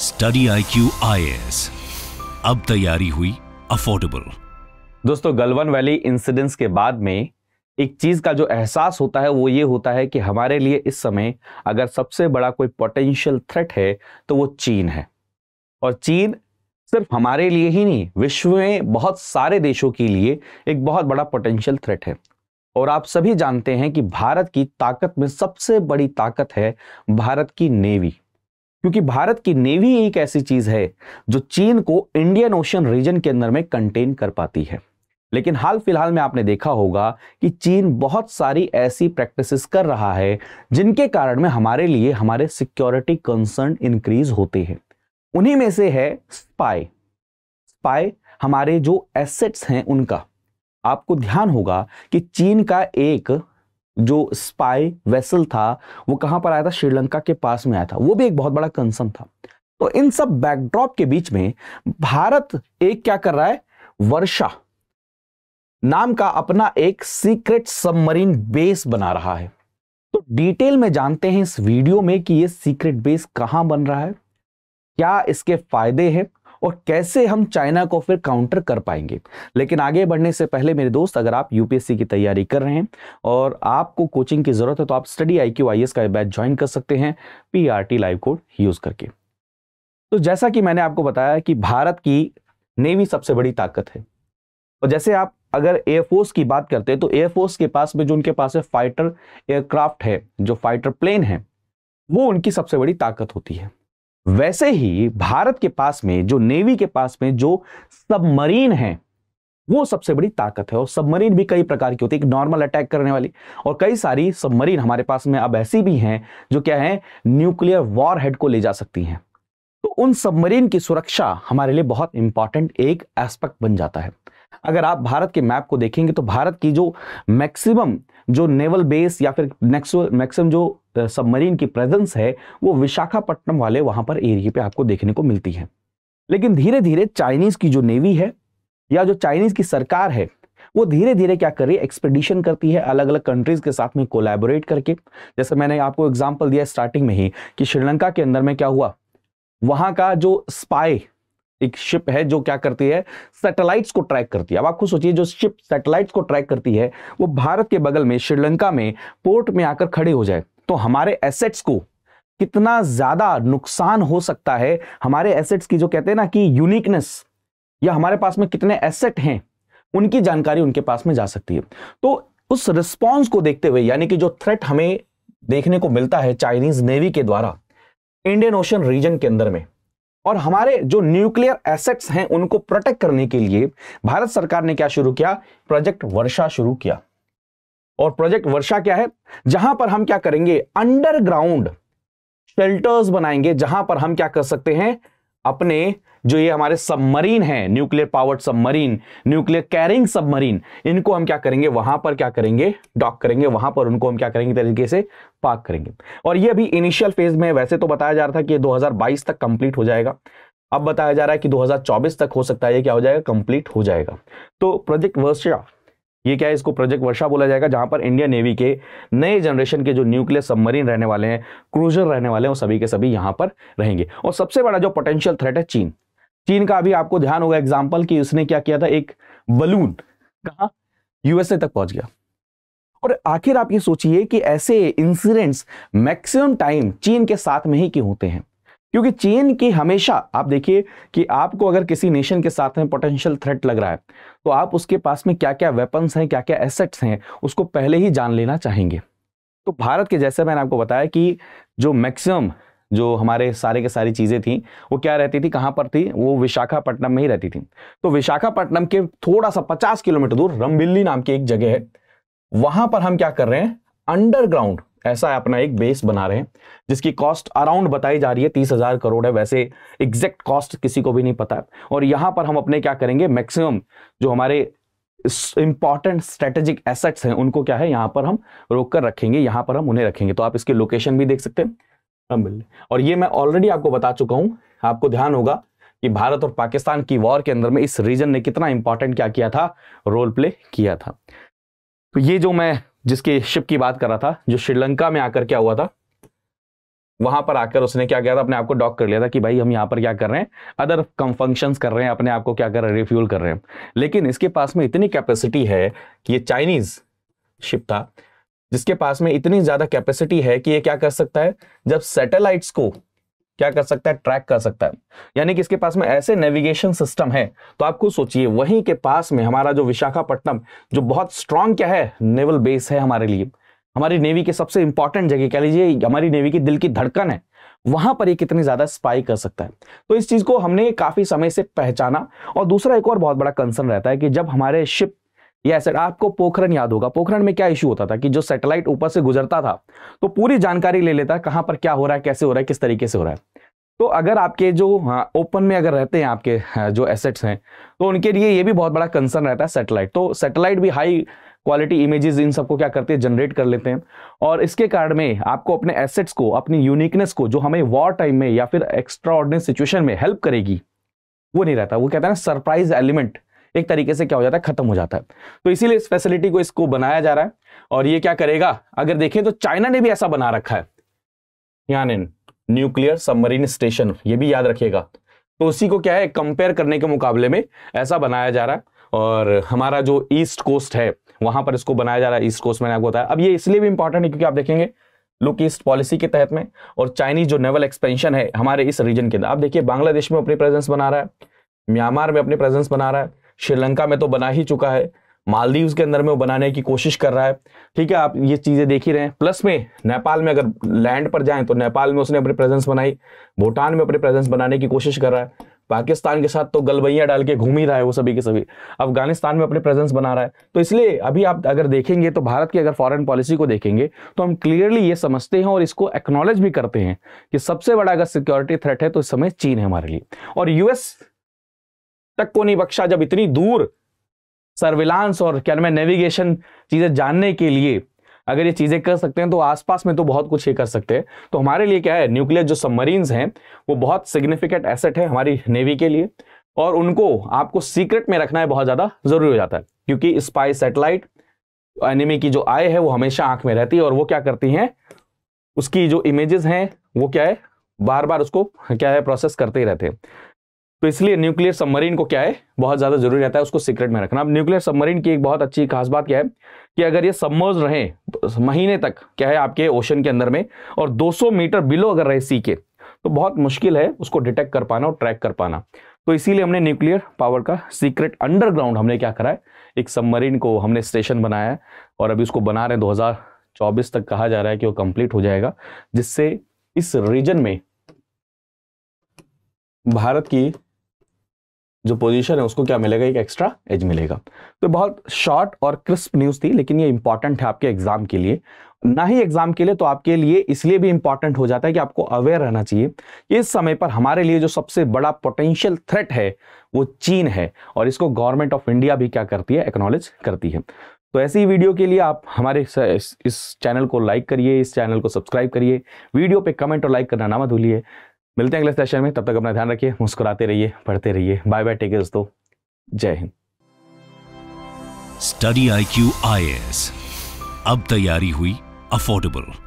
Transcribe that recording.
study I Q अब तैयारी हुई अफोर्डेबल दोस्तों गलवन वैली इंसिडेंट्स के बाद में एक चीज का जो एहसास होता है वो ये होता है कि हमारे लिए इस समय अगर सबसे बड़ा कोई पोटेंशियल थ्रेट है तो वो चीन है और चीन सिर्फ हमारे लिए ही नहीं विश्व में बहुत सारे देशों के लिए एक बहुत बड़ा पोटेंशियल थ्रेट है और आप सभी जानते हैं कि भारत की ताकत में सबसे बड़ी ताकत है भारत की नेवी क्योंकि भारत की नेवी एक ऐसी चीज है जो चीन को इंडियन ओशन रीजन के अंदर में कंटेन कर पाती है लेकिन हाल फिलहाल में आपने देखा होगा कि चीन बहुत सारी ऐसी प्रैक्टिसेस कर रहा है जिनके कारण में हमारे लिए हमारे सिक्योरिटी कंसर्न इंक्रीज होते हैं उन्हीं में से है स्पाई स्पाई हमारे जो एसेट्स हैं उनका आपको ध्यान होगा कि चीन का एक जो स्पाई वेसल था वो कहां पर आया था श्रीलंका के पास में आया था वो भी एक बहुत बड़ा कंसर्न था तो इन सब बैकड्रॉप के बीच में भारत एक क्या कर रहा है वर्षा नाम का अपना एक सीक्रेट सबमरीन बेस बना रहा है तो डिटेल में जानते हैं इस वीडियो में कि ये सीक्रेट बेस कहां बन रहा है क्या इसके फायदे हैं और कैसे हम चाइना को फिर काउंटर कर पाएंगे लेकिन आगे बढ़ने से पहले मेरे दोस्त अगर आप यूपीएससी की तैयारी कर रहे हैं और आपको कोचिंग की ज़रूरत है तो आप स्टडी आई क्यू का बैच ज्वाइन कर सकते हैं P e live code use करके तो जैसा कि मैंने आपको बताया कि भारत की नेवी सबसे बड़ी ताकत है और जैसे आप अगर एयरफोर्स की बात करते हैं तो एयरफोर्स के पास में जो उनके पास है फाइटर एयरक्राफ्ट है जो फाइटर प्लेन है वो उनकी सबसे बड़ी ताकत होती है वैसे ही भारत के पास में जो नेवी के पास में जो सबमरीन है वो सबसे बड़ी ताकत है और सबमरीन भी कई प्रकार की होती है एक नॉर्मल अटैक करने वाली और कई सारी सबमरीन हमारे पास में अब ऐसी भी हैं जो क्या है न्यूक्लियर वॉर हेड को ले जा सकती हैं तो उन सबमरीन की सुरक्षा हमारे लिए बहुत इंपॉर्टेंट एक एस्पेक्ट बन जाता है अगर आप भारत के मैप को देखेंगे तो भारत की जो मैक्सिमम जो नेवल बेस या फिर मैक्सिमम जो सबमरीन की प्रेजेंस है वो विशाखापट्टनम वाले वहां पर एरिए पे आपको देखने को मिलती है लेकिन धीरे धीरे चाइनीज की जो नेवी है या जो चाइनीज की सरकार है वो धीरे धीरे क्या कर रही है एक्सपेडिशन करती है अलग अलग कंट्रीज के साथ में कोलैबोरेट करके जैसे मैंने आपको एग्जाम्पल दिया स्टार्टिंग में ही कि श्रीलंका के अंदर में क्या हुआ वहां का जो स्पाई एक शिप है जो क्या करती है सैटेलाइट्स को ट्रैक करती है अब आपको सोचिए जो शिप सैटेलाइट्स को ट्रैक करती है वो भारत के बगल में श्रीलंका में पोर्ट में आकर खड़े हो जाए तो हमारे एसेट्स को कितना ज्यादा नुकसान हो सकता है हमारे एसेट्स की जो कहते हैं ना कि यूनिकनेस या हमारे पास में कितने एसेट हैं उनकी जानकारी उनके पास में जा सकती है तो उस रिस्पॉन्स को देखते हुए यानी कि जो थ्रेट हमें देखने को मिलता है चाइनीज नेवी के द्वारा इंडियन ओशन रीजन के अंदर में और हमारे जो न्यूक्लियर एसेट्स हैं उनको प्रोटेक्ट करने के लिए भारत सरकार ने क्या शुरू किया प्रोजेक्ट वर्षा शुरू किया और प्रोजेक्ट वर्षा क्या है जहां पर हम क्या करेंगे अंडरग्राउंड शेल्टर्स बनाएंगे जहां पर हम क्या कर सकते हैं अपने जो ये हमारे सबमरीन है nuclear powered submarine nuclear carrying submarine इनको हम क्या करेंगे वहां पर क्या करेंगे डॉक करेंगे वहां पर उनको हम क्या करेंगे तरीके से पार्क करेंगे और ये अभी इनिशियल फेज में वैसे तो बताया जा रहा था कि 2022 तक कंप्लीट हो जाएगा अब बताया जा रहा है कि 2024 तक हो सकता है क्या हो जाएगा कंप्लीट हो जाएगा तो प्रोजेक्ट वर्षा ये क्या है इसको प्रोजेक्ट वर्षा बोला जाएगा जहां पर इंडियन नेवी के नए जनरेशन के जो न्यूक्लियर सबमरीन रहने वाले हैं क्रूजर रहने वाले हैं वो सभी के सभी यहां पर रहेंगे और सबसे बड़ा जो पोटेंशियल थ्रेट है चीन चीन का अभी आपको ध्यान होगा एग्जाम्पल कि उसने क्या किया था एक बलून कहा यूएसए तक पहुंच गया और आखिर आप ये सोचिए कि ऐसे इंसिडेंट्स मैक्सिमम टाइम चीन के साथ में ही क्यों होते हैं क्योंकि चीन की हमेशा आप देखिए कि आपको अगर किसी नेशन के साथ में पोटेंशियल थ्रेट लग रहा है तो आप उसके पास में क्या क्या वेपन्स हैं क्या क्या एसेट्स हैं उसको पहले ही जान लेना चाहेंगे तो भारत के जैसे मैंने आपको बताया कि जो मैक्सिमम जो हमारे सारे के सारी चीज़ें थी वो क्या रहती थी कहाँ पर थी वो विशाखापट्टनम में ही रहती थी तो विशाखापट्टनम के थोड़ा सा पचास किलोमीटर दूर रमबिल्ली नाम की एक जगह है वहां पर हम क्या कर रहे हैं अंडरग्राउंड ऐसा अपना एक बेस बना रहे हैं जिसकी कॉस्ट अराउंड बताई जा रही है तीस हजार करोड़ है वैसे एग्जैक्ट कॉस्ट किसी को भी नहीं पता है और यहां पर हम अपने क्या करेंगे मैक्सिमम जो हमारे इंपॉर्टेंट स्ट्रेटेजिक एसेट्स हैं उनको क्या है यहां पर हम रोक कर रखेंगे यहां पर हम उन्हें रखेंगे तो आप इसकी लोकेशन भी देख सकते हैं हाँ, और ये मैं ऑलरेडी आपको बता चुका हूं आपको ध्यान होगा कि भारत और पाकिस्तान की वॉर के अंदर में इस रीजन ने कितना इंपॉर्टेंट क्या किया था रोल प्ले किया था तो ये जो मैं जिसकी शिप की बात कर रहा था जो श्रीलंका में आकर क्या हुआ था वहां पर आकर उसने क्या किया था अपने आप को डॉक कर लिया था कि भाई हम यहाँ पर क्या कर रहे हैं अदर कम फंक्शंस कर रहे हैं अपने आप को क्या कर रहे हैं रिफ्यूल कर रहे हैं लेकिन इसके पास में इतनी कैपेसिटी है कि ये चाइनीज शिप था जिसके पास में इतनी ज्यादा कैपेसिटी है कि ये क्या कर सकता है जब सैटेलाइट्स को क्या कर सकता है ट्रैक कर सकता है यानी कि इसके पास में ऐसे नेविगेशन सिस्टम है तो आप खुद सोचिए वहीं के पास में हमारा जो विशाखापट्टनम जो बहुत स्ट्रांग क्या है नेवल बेस है हमारे लिए हमारी नेवी के सबसे इंपॉर्टेंट जगह कह लीजिए हमारी नेवी की दिल की धड़कन है वहां पर ये कितनी ज्यादा स्पाई कर सकता है तो इस चीज को हमने काफी समय से पहचाना और दूसरा एक और बहुत बड़ा कंसर्न रहता है कि जब हमारे शिप यस सर आपको पोखरण याद होगा पोखरण में क्या इशू होता था कि जो सैटेलाइट ऊपर से गुजरता था तो पूरी जानकारी ले लेता कहां पर क्या हो रहा है कैसे हो रहा है किस तरीके से हो रहा है तो अगर आपके जो ओपन हाँ, में अगर रहते हैं आपके हाँ, जो एसेट्स हैं तो उनके लिए ये भी बहुत बड़ा कंसर्न रहता है सैटेलाइट तो सैटेलाइट भी हाई क्वालिटी इमेजेस इन सबको क्या करते हैं जनरेट कर लेते हैं और इसके कारण में आपको अपने एसेट्स को अपनी यूनिकनेस को जो हमें वॉर टाइम में या फिर एक्स्ट्रा ऑर्डनरी सिचुएशन में हेल्प करेगी वो नहीं रहता वो कहता है ना सरप्राइज एलिमेंट एक तरीके से क्या हो जाता है खत्म हो जाता है तो इसीलिए इस फैसिलिटी को इसको बनाया जा रहा है और ये क्या करेगा अगर देखें तो चाइना ने भी ऐसा बना रखा है यानी न्यूक्लियर सबमरीन स्टेशन ये भी याद रखिएगा तो उसी को क्या है कंपेयर करने के मुकाबले में ऐसा बनाया जा रहा है और हमारा जो ईस्ट कोस्ट है वहां पर इसको बनाया जा रहा है ईस्ट कोस्ट मैंने आपको बताया अब ये इसलिए भी इंपॉर्टेंट है क्योंकि आप देखेंगे लुक ईस्ट पॉलिसी के तहत में और चाइनीज जो नेवल एक्सपेंशन है हमारे इस रीजन के अंदर आप देखिए बांग्लादेश में अपनी प्रेजेंस बना रहा है म्यांमार में अपनी प्रेजेंस बना रहा है श्रीलंका में तो बना ही चुका है मालदीव्स के अंदर में वो बनाने की कोशिश कर रहा है ठीक है आप ये चीज़ें देख ही रहे हैं प्लस में नेपाल में अगर लैंड पर जाएं तो नेपाल में उसने अपनी प्रेजेंस बनाई भूटान में अपनी प्रेजेंस बनाने की कोशिश कर रहा है पाकिस्तान के साथ तो गलबैया डाल के घूम ही रहा है वो सभी के सभी अफगानिस्तान में अपने प्रेजेंस बना रहा है तो इसलिए अभी आप अगर देखेंगे तो भारत की अगर फॉरेन पॉलिसी को देखेंगे तो हम क्लियरली ये समझते हैं और इसको एक्नॉलेज भी करते हैं कि सबसे बड़ा अगर सिक्योरिटी थ्रेट है तो इस समय चीन है हमारे लिए और यूएस तक को नहीं बख्शा जब इतनी दूर सर्विलांस और क्या मैं नेविगेशन चीजें जानने के लिए अगर ये चीजें कर सकते हैं तो आसपास में तो बहुत कुछ ये कर सकते हैं तो हमारे लिए क्या है न्यूक्लियर जो सबमरीन्स हैं वो बहुत सिग्निफिकेंट एसेट है हमारी नेवी के लिए और उनको आपको सीक्रेट में रखना है बहुत ज्यादा जरूरी हो जाता है क्योंकि स्पाई सैटेलाइट एनिमी की जो आय है वो हमेशा आंख में रहती है और वो क्या करती हैं उसकी जो इमेजेस हैं वो क्या है बार बार उसको क्या है प्रोसेस करते ही रहते हैं तो इसलिए न्यूक्लियर सबमरीन को क्या है बहुत ज़्यादा जरूरी रहता है उसको सीक्रेट में रखना अब न्यूक्लियर सबमरीन की एक बहुत अच्छी खास बात क्या है कि अगर ये सबमर्ज रहे महीने तक क्या है आपके ओशन के अंदर में और 200 मीटर बिलो अगर रहे सी के तो बहुत मुश्किल है उसको डिटेक्ट कर पाना और ट्रैक कर पाना तो इसीलिए हमने न्यूक्लियर पावर का सीक्रेट अंडरग्राउंड हमने क्या करा है एक सबमरीन को हमने स्टेशन बनाया है और अभी उसको बना रहे हैं 2024 तक कहा जा रहा है कि वो कंप्लीट हो जाएगा जिससे इस रीजन में भारत की जो पोजीशन है उसको क्या मिलेगा एक एक्स्ट्रा एज मिलेगा तो बहुत शॉर्ट और क्रिस्प न्यूज़ थी लेकिन ये इंपॉर्टेंट है आपके एग्जाम के लिए ना ही एग्जाम के लिए तो आपके लिए इसलिए भी इंपॉर्टेंट हो जाता है कि आपको अवेयर रहना चाहिए इस समय पर हमारे लिए जो सबसे बड़ा पोटेंशियल थ्रेट है वो चीन है और इसको गवर्नमेंट ऑफ इंडिया भी क्या करती है एक्नोलेज करती है तो ऐसी ही वीडियो के लिए आप हमारे इस चैनल को लाइक करिए इस चैनल को सब्सक्राइब करिए वीडियो पे कमेंट और लाइक करना ना मत भूलिए मिलते हैं अगले सेशन में तब तक अपना ध्यान रखिए मुस्कुराते रहिए पढ़ते रहिए बाय बाय टेक दोस्तों जय हिंद study I Q I S अब तैयारी हुई अफोर्डेबल